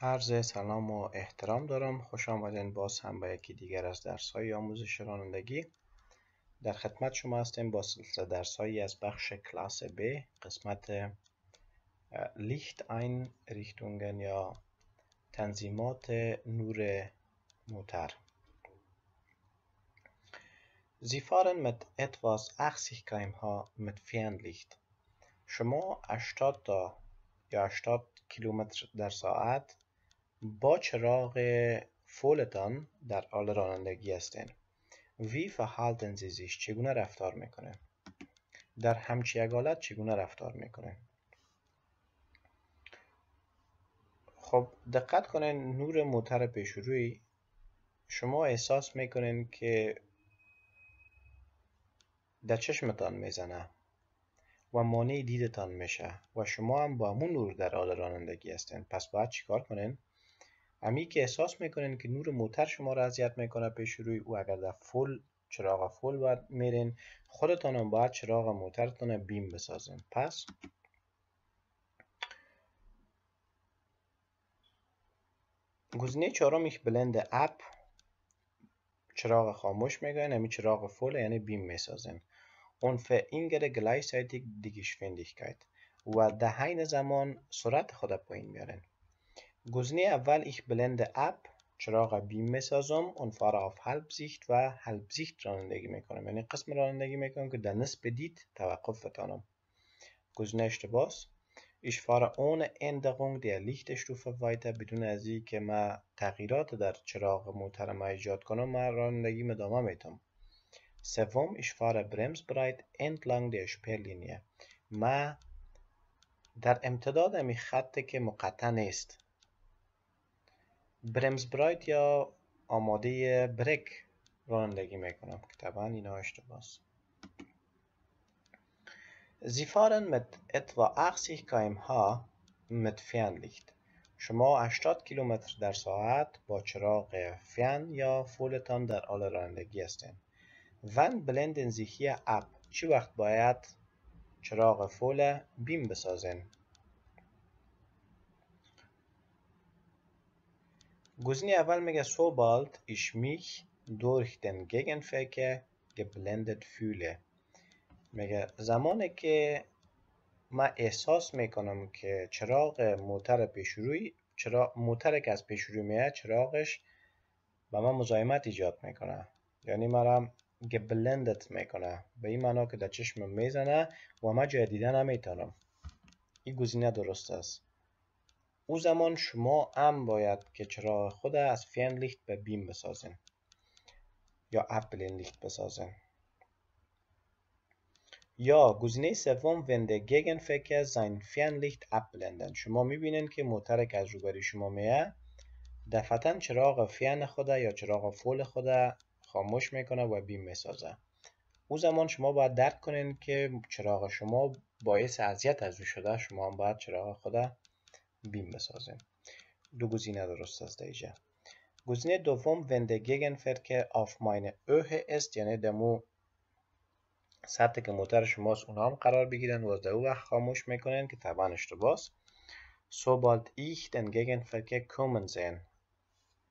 عرض سلام و احترام دارم خوش آمدین باز هم به یکی دیگر از درس های آموزش رانندگی در خدمت شما هستیم با سلسله درس از بخش کلاس B قسمت لیخت این ریختونگن یا تنظیمات نور موتر Sie fahren mit etwas 80 km mit Fernlicht. شما 80 تا یا 80 کیلومتر در ساعت با چراغ فولتان در حال رانندگی هستین وی verhalten چگونه رفتار میکنه در همچی حالت چگونه رفتار میکنه خب دقت کنین نور موتر پیش روی شما احساس میکنین که در چشمتان میزنه و مانع دیدتان میشه و شما هم با همون نور در حال رانندگی هستین پس باید چیکار کنین امی که احساس میکنین که نور موتر شما را اذیت میکنه پیش روی او اگر در فول چراغ فول باید میرین خودتان هم باید چراغ تانه بیم بسازین پس گزینه چهارمش بلند اپ چراغ خاموش میگن همی یعنی چراغ فول یعنی بیم میسازین. اون اینگر گلایسایتیک دیگیش کرد و ده حین زمان سرعت خود پایین میارین گزینه اول ایک بلند اپ چراغ بیم میسازم اون فارا آف زیخت و زیخت رانندگی میکنم یعنی قسم رانندگی میکنم که در نصب دید توقف بتانم گزینه اشتباس اون این دقونگ دیه لیخت Lichtstufe وایتا بدون از این که ما تغییرات در چراغ ما ایجاد کنم من رانندگی ادامه میتم سوم برمز fahre bremsbreit دیه شپر لینیه، ما در امتداد امی خط که مقطع نیست برمز برایت یا آماده برک رانندگی میکنم که طبعا اینا زیفارن Sie fahren mit etwa 80 ها مت فین Fernlicht. شما 80 کیلومتر در ساعت با چراغ فین یا فولتان در حال رانندگی هستین. ون بلندن زیخی اپ چی وقت باید چراغ فول بیم بسازین؟ گزینه اول میگه سوبالت ich mich دن گگن فکه گبلندت میگه زمانی که من احساس میکنم که چراغ موتر پیشروی روی چراغ موتر که از پیشروی چراغش به من مزایمت ایجاد میکنه یعنی مرا گبلندت میکنه به این معنا که در چشم میزنه و من جای دیده نمیتونم این گزینه درست است او زمان شما ام باید که چراغ خود از فینلیخت به بیم بسازین یا اپلینلیخت بسازین یا گزینه سوم ونده گگن فکر زین فینلیخت اپلندن شما میبینین که موترک از روبری شما میه دفتا چراغ فین خوده یا چراغ فول خوده خاموش میکنه و بیم میسازه او زمان شما باید درک کنین که چراغ شما باعث اذیت از او شده شما هم باید چراغ خوده بیم بسازیم دو گزینه درست است دیجا گزینه دوم ونده گگن فرکه آف ماین اوه است یعنی دمو سطح که موتر شماست اونها هم قرار بگیرن و از و وقت خاموش میکنن که طبعا سو سوبالت ایخ دن گگن فرکه کومن زین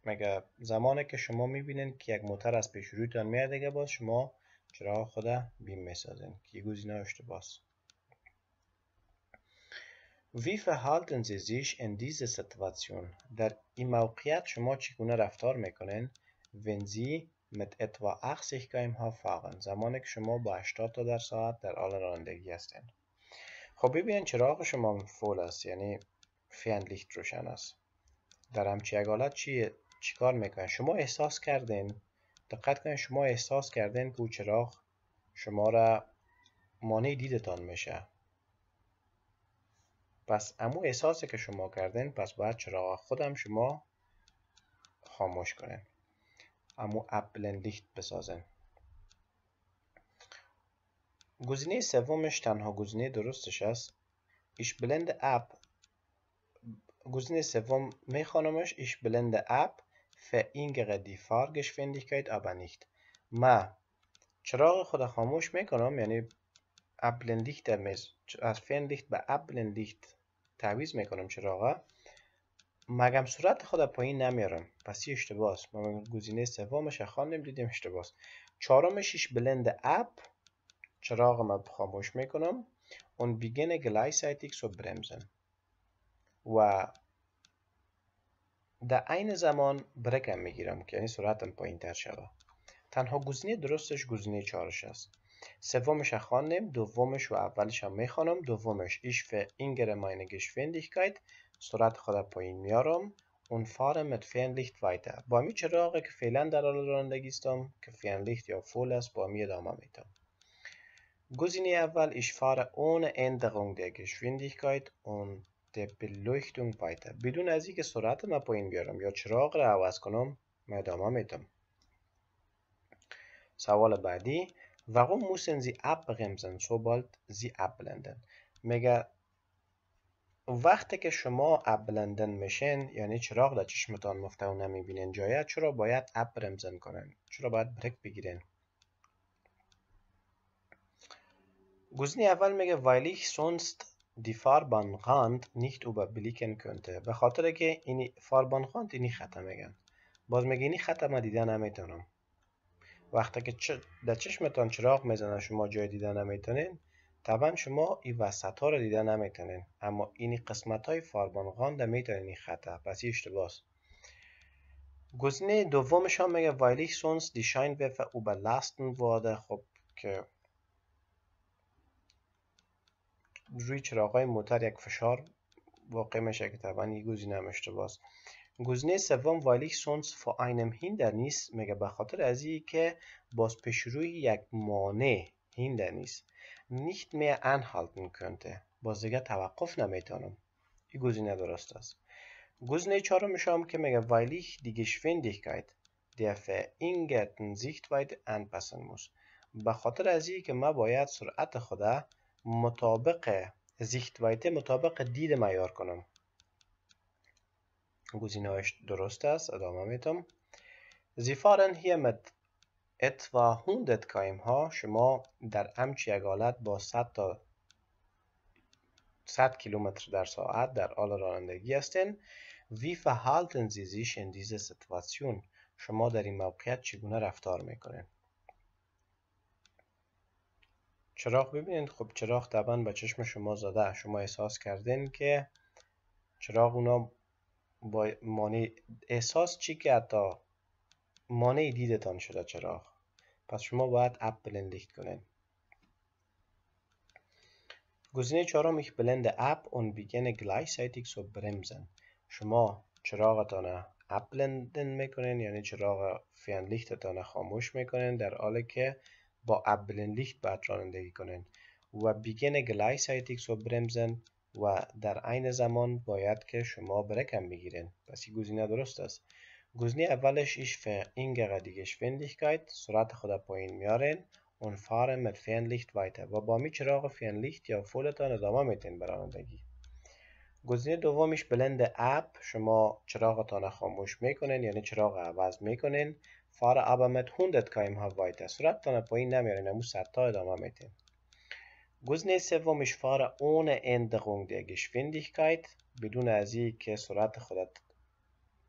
مگه زمانی که شما میبینین که یک موتر از پیش رویتان میاد دیگه باز شما چرا خدا بیم میسازین که گزینه اشتباس باز. Wie verhalten Sie sich in در این موقعیت شما چگونه رفتار میکنین wenn Sie etwa 80 زمانی که شما با 80 تا در ساعت در حال رانندگی هستین خب ببین چراغ شما فول است یعنی فیندلیخت روشن است در یک حالت چی چیکار میکنین شما احساس کردین دقت کنین شما احساس کردین که او چراغ شما را مانع دیدتان میشه پس امو احساسی که شما کردین پس باید چراغ خودم شما خاموش کنین امو اپلن لیخت بسازین گزینه سومش تنها گزینه درستش است ایش بلند اپ گزینه سوم میخوانمش ایش بلند اپ فارگش die کهید aber nicht. ما چراغ خود خاموش میکنم یعنی ابلندیخت از فنلیخت به ابلندیخت تعویض میکنم چراغا مگم صورت خود پایین نمیارم پس یه اشتباه گزینه سومش خواندیم دیدیم اشتباه است شیش بلند اپ چراغ من خاموش میکنم اون بیگن گلایسایتیکس و برمزن و در عین زمان برکم میگیرم که یعنی سرعتم پایین تر شده تنها گزینه درستش گزینه چهارش است سومش رو خواندیم دومش و اولش هم میخوانم دومش ایش به ingere meine سرعت خود پایین میارم اون فاره مت فینلیخت وایتر با می چراغ که فعلا در حال رانندگی استم که فینلیخت یا فول است با می ادامه میدم گزینه اول ایش فاره اون اندرونگ der Geschwindigkeit اون ده بلوختونگ weiter بدون از اینکه سرعت ما پایین بیارم یا چراغ را عوض کنم من ادامه میدم سوال بعدی Warum müssen sie abbremsen, sobald sie abblenden? مگه وقتی که شما ابلندن میشن یعنی چراغ در چشمتان مفته و نمیبینین جایه چرا باید ابرمزن کنن؟ چرا باید بریک بگیرین گزینه اول میگه ویلیخ سونست دی غاند نیخت اوبر بلیکن کنته به خاطر که اینی غاند اینی خطه میگن باز میگه اینی خطه من دیده نمیتونم وقتی که چ... در چشمتان چراغ میزنن شما جای دیدن نمیتونین طبعا شما این وسط ها رو دیدن نمیتونین اما این قسمت های فاربان غانده میتونین این خطه پس این اشتباه گزینه دومش هم میگه وایلیک سونس دی شاین او به لستن واده خب که روی چراغ های موتر یک فشار واقع میشه که طبعا این گزینه هم اشتباه گزینه سوم والیک سونس فا اینم هیندر نیست مگه بخاطر از ای که باز پیش یک مانع هیندر نیست نیت mehr anhalten کنته باز دیگه توقف نمیتانم این گزینه درست است گزینه چارم شام که مگه میگه وایلیک die Geschwindigkeit der verängerten زیخت anpassen muss به خاطر از ای که ما باید سرعت خدا مطابق زیختوایته مطابق دید میار کنم گزینهاش درست است ادامه میدم زیفارن هی مت 100 کایم ها شما در همچی یک حالت با 100 تا 100 کیلومتر در ساعت در حال رانندگی هستین وی فهالتن زیزیش اندیز in شما در این موقعیت چگونه رفتار میکنین چراغ ببینید خب چراغ طبعا به چشم شما زده شما احساس کردین که چراغ اونا با مانع احساس چی که حتی مانع دیدتان شده چراغ پس شما باید اپ بلند لیکت کنین گزینه چهارم یک بلند اپ اون بیگن گلایسایتیکس و برمزن شما چراغتان اپ بلندن میکنین یعنی چراغ فین لیختتان خاموش میکنین در حالی که با اپ بلند لیخت باید رانندگی کنین و بیگن گلایسایتیکس و برمزن و در عین زمان باید که شما برکم بگیرین پس این گزینه درست است گزینه اولش ایش این die Geschwindigkeit سرعت خود پایین میارین اون فار mit Fernlicht و با می چراغ لیخت یا فولتان ادامه میتین برانندگی گزینه دومیش بلند اپ شما چراغتان خاموش میکنین یعنی چراغ عوض میکنین فار اب مت 100 کایم ها سرعت تان پایین نمیارین امو سرتا ادامه میتین گزینه سوم اشفار اون اندقون در بدون از که سرعت خودت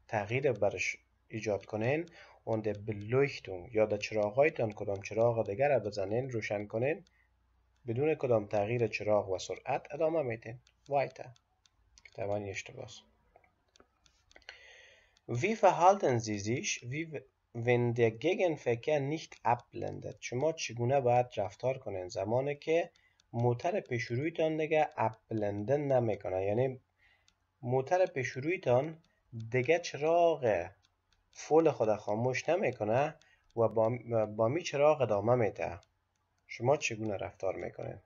تغییر برش ایجاد کنین und ده یا چراغ چراغهایتان کدام چراغ دیگر رو بزنین روشن کنین بدون کدام تغییر چراغ و سرعت ادامه میتین وایتا توانی اشتباس Wie verhalten Sie sich, wie, wenn der Gegenverkehr nicht abblendet? شما چگونه باید رفتار کنین زمانی که موتر پیش رویتان دیگه اپلنده نمیکنه یعنی موتر پیش رویتان دیگه چراغ فول خود خاموش نمیکنه و با می چراغ ادامه میده شما چگونه رفتار میکنید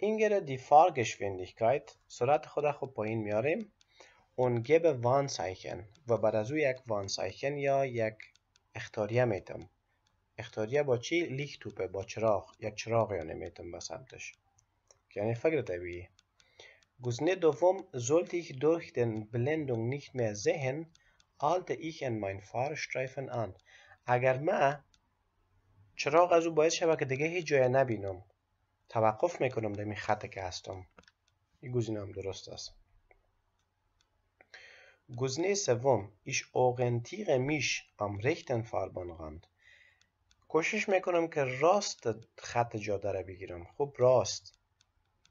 اینگر دی فارگش Fahrgeschwindigkeit سرعت خود خوب پایین میاریم گب وان سیکن و بعد از او یک سایکن یا یک اختاریه میتم اختاریه با چی لیک توپه با چراغ یک چراغ یا نمیتم به سمتش یعنی فکر طبیعی گزینه دوم زلت ich دن بلندونگ Blendung nicht زهن آلت ایخ ان ماین فار آن اگر ما چراغ از او باید شبکه که دیگه هیچ جای نبینم توقف میکنم در این خط که هستم این گزینه هم درست است گزینه سوم ایش اوغنتیغ میش ام ریختن فاربان غند کوشش میکنم که راست خط جاده را بگیرم خب راست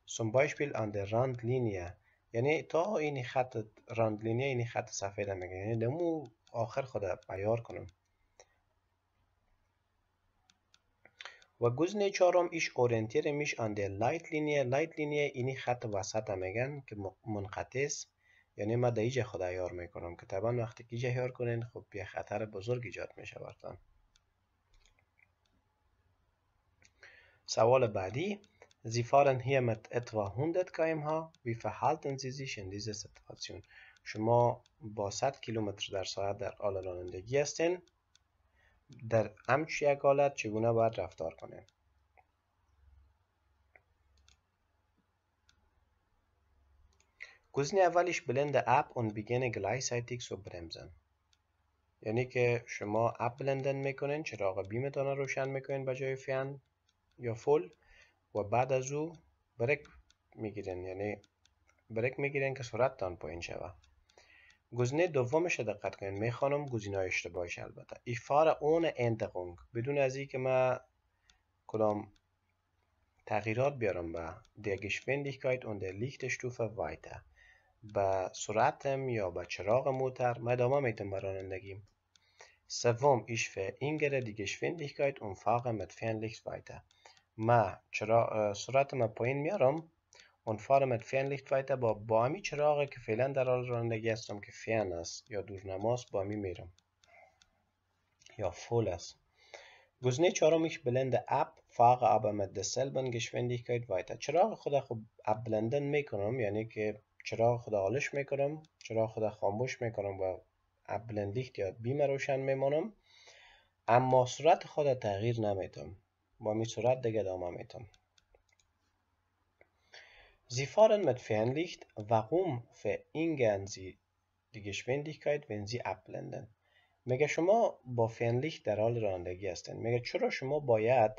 سم بایشپیل آن در راند لینیه یعنی تا این خط راند لینیه این خط سفید میگن یعنی دمو آخر خود بیار کنم و گزینه چهارم ایش اورینتیر میش آن در لایت لینیه لایت لینیه این خط وسط میگن که منقطع است یعنی ما در اینجا خود میکنم که طبعا وقتی که ایجا کنین خب یه خطر بزرگ ایجاد میشه برتان سوال بعدی زی فارن hier mit etwa 100 km ها Wie verhalten زی شما با 100 کیلومتر در ساعت در آل رانندگی هستین. در امچ یک حالت چگونه باید رفتار کنه گزینه اولیش بلند اپ اون گلای گلایسایتیکس و برمزن یعنی که شما اپ بلندن میکنین چراغ بیمتان روشن میکنین به جای فیان یا فول و بعد از او بریک میگیرین یعنی بریک میگیرین که سرعتتان پایین شوه گزینه دومش دقت کنین میخوانم گزینه های اشتباهش البته ایفار اون اندقونگ بدون از اینکه من کدام تغییرات بیارم به در اون در لیخت Lichtstufe weiter به سرعتم یا به چراغ موتر من ادامه میتم برانندگیم. رانندگیم سوم ایش فر اینگره دی Geschwindigkeit اون فاقه لیخت ما چرا سرعت ما پایین میارم فارم ات فین لیخت ویده با بامی چراغ که فعلا در حال رانندگی هستم که فین است یا با می میرم یا فول است گزینه چهارم بلند اپ ab fahre aber mit derselben Geschwindigkeit weiter چراغ خود خوب بلندن میکنم یعنی که چراغ خود آلش میکنم چراغ خود خاموش میکنم و بلندیت یا بیم روشن میمانم اما سرعت خود تغییر نمیدم با micsorat دام Sie fahren mit Fernlicht. Warum verringern Sie die Geschwindigkeit, wenn Sie abblenden? مگه شما با فینلیخت در حال رانندگی هستین مگه چرا شما باید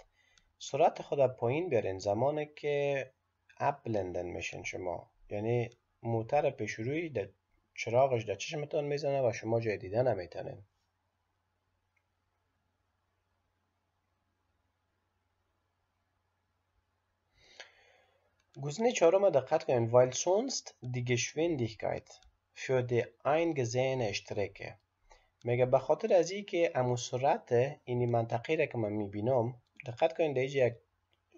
سرعت خود پایین بیارین زمانی که ابلندن میشن شما یعنی موتر پیش روی چراغش در چشمتان میزنه و شما جای دیدن نمیتونین گزینه چهارم دقت کنید سونست سونست گشویندیگایت Geschwindigkeit für این گزین Strecke میگه به خاطر از اینکه که امو سرعت اینی منطقه را که من میبینم دقت کنید اینجا یک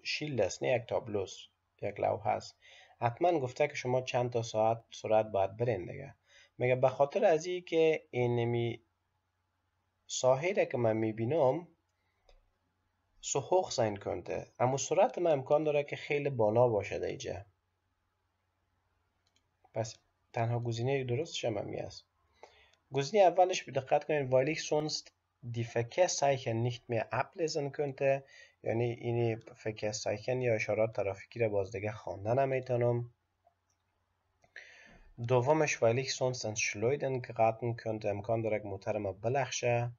شیلد است نه یک تابلوس یک لوح است حتما گفته که شما چند تا ساعت سرعت باید برین دیگه میگه به خاطر از اینکه که اینمی را که من میبینم سحوق سین کنده. اما سرعت ما امکان داره که خیلی بالا باشد ایجا پس تنها گزینه درست شممی است گزینه اولش به دقت کنید وایلیک فکر die Verkehrszeichen nicht mehr لیزن کنده. یعنی این سایکن یا اشارات ترافیکی را باز دیگه نمیتونم دومش وایلیک انشلویدن که قطن کنده امکان داره که ما بلخشه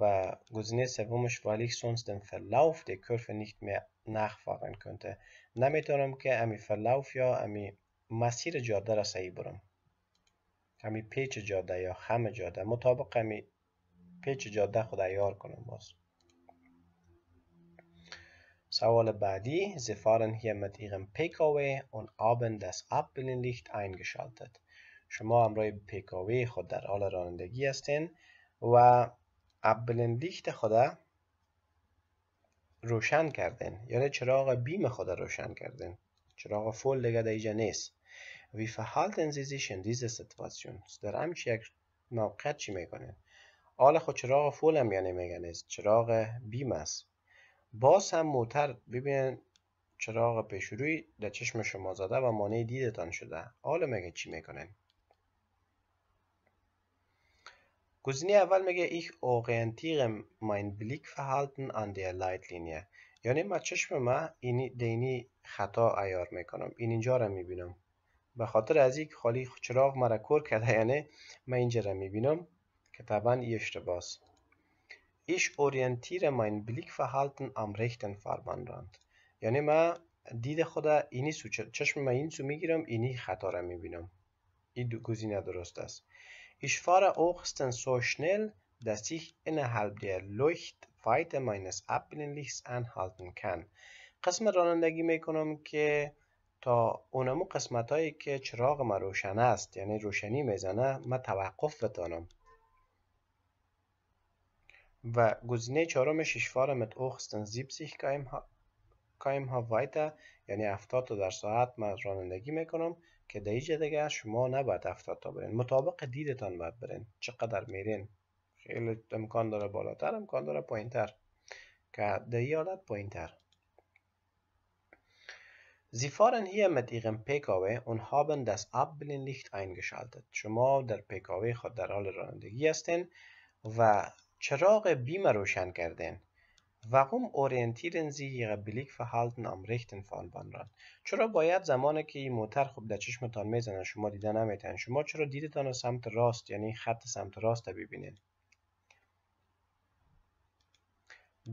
و گزینه سومش ولی سونس دن فرلاوف دی کرف نیخت می نخفاقن کنته نمیتونم که امی فرلاوف یا امی مسیر جاده را سعی برم امی پیچ جاده یا خم جاده مطابق امی پیچ جاده خود ایار کنم باز سوال بعدی زفارن هیه مت ایغم پیکاوی اون آبن دس آب بلین لیخت این شما پیک پیکاوی خود در حال رانندگی هستین و دیخت خدا روشن کردن یعنی چراغ بیم خدا روشن کردن چراغ فول دیگه دیجا نیست وی حال زیزیشن شندیز سیتواسیون در یک موقعیت چی میکنن حال خود چراغ فول هم یعنی میگن چراغ بیم است باز هم موتر ببینن چراغ پیشروی در چشم شما زده و مانع دیدتان شده حالا مگه چی میکنن گزینه اول میگه ماین بلیک mein آن دیر لایت لینیه یعنی ما چشم ما اینی دینی خطا ایار میکنم این اینجا را میبینم به خاطر از یک خالی چراغ مرا کور کرده یعنی من اینجا را میبینم که طبعا ای اورینتیر ماین بلیک فهالتن ام am فرمان راند یعنی ما دید خدا اینی سو چشم ما این سو میگیرم اینی خطا را میبینم این دو گزینه درست است Ich fahre auch so schnell, dass ich innerhalb der Leucht weite meines Abbildlichs anhalten قسم رانندگی میکنم که تا اونمو قسمت هایی که چراغ ما روشن است یعنی روشنی میزنه ما توقف بتانم و گزینه چهارم ششفار مت اوخستن زیبسیخ کایم ها, کایم ها یعنی افتاد در ساعت من رانندگی میکنم که دیجه دیگه شما نباید 70 تا برین مطابق دیدتان باید برین چقدر میرین خیلی امکان داره بالاتر امکان داره پایینتر که در این حالت پایینتر هیه fahren پیکاوه پیکاوه هابن PKW دست بلین لیخت لیخت eingeschaltet. شما در پیکاوه خود در حال رانندگی هستین و چراغ بیمه روشن کردین. واقوم اورینتیرن زی بلیک verhalten am rechten فاربان چرا باید زمانی که موتر خوب در چشمتان میزنن شما دیده نمیتن شما چرا دیدتان را سمت راست یعنی خط سمت راست ببینید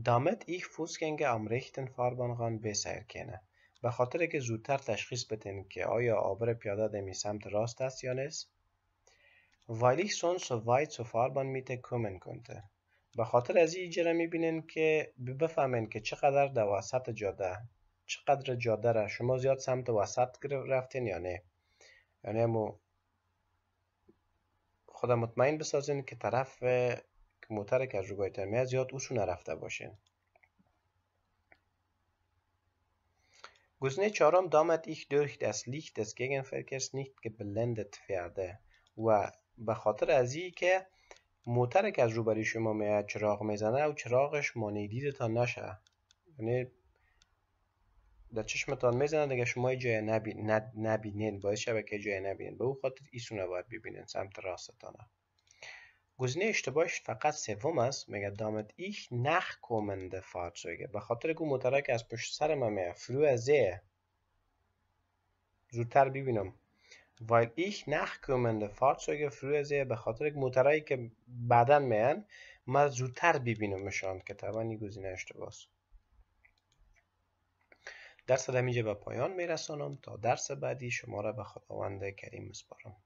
دامت ایخ فوسگنگ am rechten فالبان بسیر کنه به خاطر که زودتر تشخیص بتین که آیا آبر پیاده دمی سمت راست است یا نیست وایلیک سون سو وایت سو فاربان میته کمن کنته به خاطر از این می میبینین که بفهمین که چقدر در وسط جاده چقدر جاده را شما زیاد سمت وسط رفتین یا نه یعنی مو خدا مطمئن بسازین که طرف موتر که از روگای ترمیه زیاد اوسو نرفته باشین گزینه چهارم دامت ich durch das گیگن des Gegenverkehrs که بلندت werde و به خاطر از که موتر که از روبری شما میاد چراغ میزنه او چراغش مانع دیدتان نشه یعنی در چشمتان میزنه دیگه شما جای نبی... نبینین باعث شبکه که جای نبینین به او خاطر ایسونه باید ببینین سمت راستتانه گزینه اشتباهش فقط سوم است میگه دامت ایش نخ کومنده فارسویگه به خاطر که موتره که از پشت سر ما میاد فرو از زودتر ببینم weil ich nachkommende Fahrzeuge früher sehe به خاطر موترایی که بعدا میان من زودتر ببینمشان که طبعا این گزینه اشتباه است درس در اینجا به پایان میرسانم تا درس بعدی شما را به خداوند کریم مسپارم